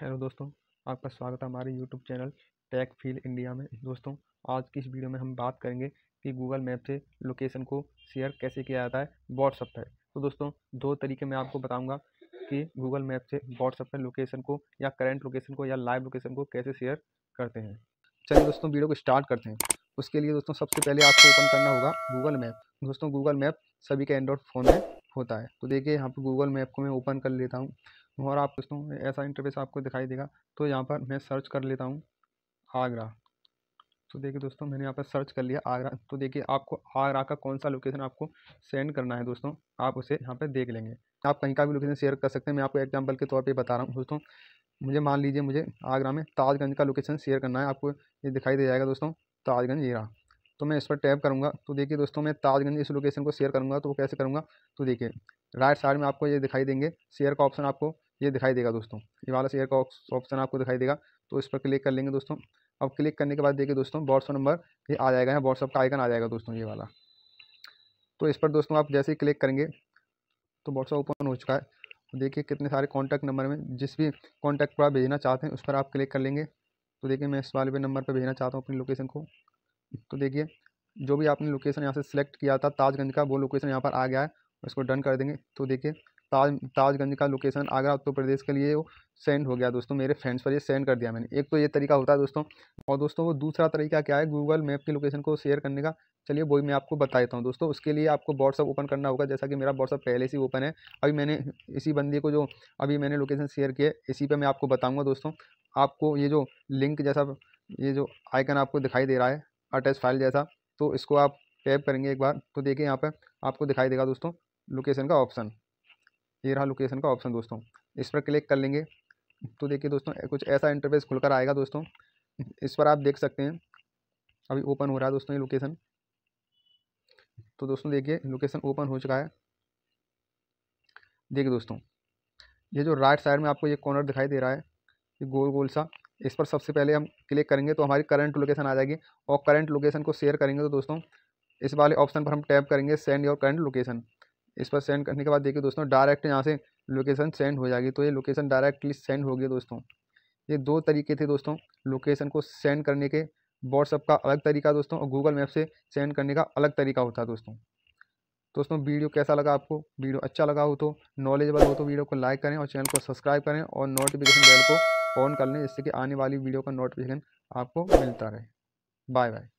hello दोस्तों आपका स्वागत है हमारे YouTube channel tech feel India में दोस्तों आज की इस वीडियो में हम बात करेंगे कि गूगल मैप से लोकेशन को शेयर कैसे किया जाता है व्हाट्सअप पर तो दोस्तों दो तरीके मैं आपको बताऊंगा कि गूगल मैप से व्हाट्सअप पर लोकेशन को या करेंट लोकेशन को या लाइव लोकेशन को कैसे शेयर करते हैं चलिए दोस्तों वीडियो को स्टार्ट करते हैं उसके लिए दोस्तों सबसे पहले आपको ओपन करना होगा गूगल मैप दोस्तों गूगल मैप सभी के एंड्रॉयड फ़ोन में होता है तो देखिए यहाँ पर गूगल मैप को मैं ओपन कर लेता हूँ और आप दोस्तों ऐसा इंटरफेस आपको दिखाई देगा तो यहाँ पर मैं सर्च कर लेता हूँ आगरा तो देखिए दोस्तों मैंने यहाँ पर सर्च कर लिया आगरा तो देखिए आपको आगरा का कौन सा लोकेशन आपको सेंड करना है दोस्तों आप उसे यहाँ पर देख लेंगे आप कहीं का भी लोकेशन शेयर कर सकते हैं मैं आपको एग्जाम्पल के तौर पर बता रहा हूँ दोस्तों मुझे मान लीजिए मुझे आगरा में ताजगंज का लोकेशन शेयर करना है आपको ये दिखाई दे जाएगा दोस्तों ताजगंज ये रहा तो मैं इस पर टैप करूँगा तो देखिए दोस्तों मैं ताजगंज इस लोकेशन को शेयर करूँगा तो वो कैसे करूँगा तो देखिए राइट साइड में आपको ये दिखाई देंगे शेयर का ऑप्शन आपको ये दिखाई देगा दोस्तों ये वाला शेयर का ऑप्शन आपको दिखाई देगा तो इस पर क्लिक कर लेंगे दोस्तों अब क्लिक करने के बाद देखिए दोस्तों व्हाट्सअप नंबर ये आ जाएगा यहाँ व्हाट्सअप का आइकन आ जाएगा दोस्तों ये वाला तो इस पर दोस्तों आप जैसे ही क्लिक करेंगे तो व्हाट्सअप ओपन हो चुका है देखिए कितने सारे कॉन्टैक्ट नंबर में जिस भी कॉन्टैक्ट पर आप भेजना चाहते हैं उस पर आप क्लिक कर लेंगे तो देखिए मैं इस वाले पे नंबर पर भेजना चाहता हूँ अपनी लोकेशन को तो देखिए जो भी आपने लोकेशन यहाँ से सिलेक्ट किया था ताजगंज का वो लोकेशन यहाँ पर आ गया है इसको डन कर देंगे तो देखिए ताज ताजगंज का लोकेशन आगरा उत्तर प्रदेश के लिए वो सेंड हो गया दोस्तों मेरे फ्रेंड्स पर ये सेंड कर दिया मैंने एक तो ये तरीका होता है दोस्तों और दोस्तों वो दूसरा तरीका क्या है गूगल मैप की लोकेशन को शेयर करने का चलिए वही मैं आपको बता देता हूँ दोस्तों उसके लिए आपको व्हाट्सअप ओपन करना होगा जैसा कि मेरा व्हाट्सअप पहले से ओपन है अभी मैंने इसी बंदी को जो अभी मैंने लोकेशन शेयर किया इसी पर मैं आपको बताऊँगा दोस्तों आपको ये जो लिंक जैसा ये जो आइकन आपको दिखाई दे रहा है अटैच फाइल जैसा तो इसको आप टैप करेंगे एक बार तो देखिए यहाँ पर आपको दिखाई देगा दोस्तों लोकेशन का ऑप्शन ये रहा लोकेशन का ऑप्शन दोस्तों इस पर क्लिक कर लेंगे तो देखिए दोस्तों कुछ ऐसा इंटरफेस खुलकर आएगा दोस्तों इस पर आप देख सकते हैं अभी ओपन हो रहा है दोस्तों ये लोकेशन तो दोस्तों देखिए लोकेशन ओपन हो चुका है देखिए दोस्तों ये जो राइट साइड में आपको ये कॉर्नर दिखाई दे रहा है ये गोल गोल सा इस पर सबसे पहले हम क्लिक करेंगे तो हमारी करंट लोकेशन आ जाएगी और करंट लोकेशन को शेयर करेंगे तो दोस्तों इस वाले ऑप्शन पर हम टैप करेंगे सेंड योर करंट लोकेशन इस पर सेंड करने के बाद देखिए दोस्तों डायरेक्ट यहाँ से लोकेशन सेंड हो जाएगी तो ये लोकेशन डायरेक्टली सेंड होगी दोस्तों ये दो तरीके थे दोस्तों लोकेशन को सेंड करने के व्हाट्सअप का अलग तरीका दोस्तों और गूगल मैप से सेंड करने का अलग तरीका होता है दोस्तों दोस्तों वीडियो कैसा लगा आपको वीडियो अच्छा लगा हो तो नॉलेजेबल हो तो वीडियो को लाइक करें और चैनल को सब्सक्राइब करें और नोटिफिकेशन बेल को ऑन कर लें जिससे कि आने वाली वीडियो का नोटिफिकेशन आपको मिलता रहे बाय बाय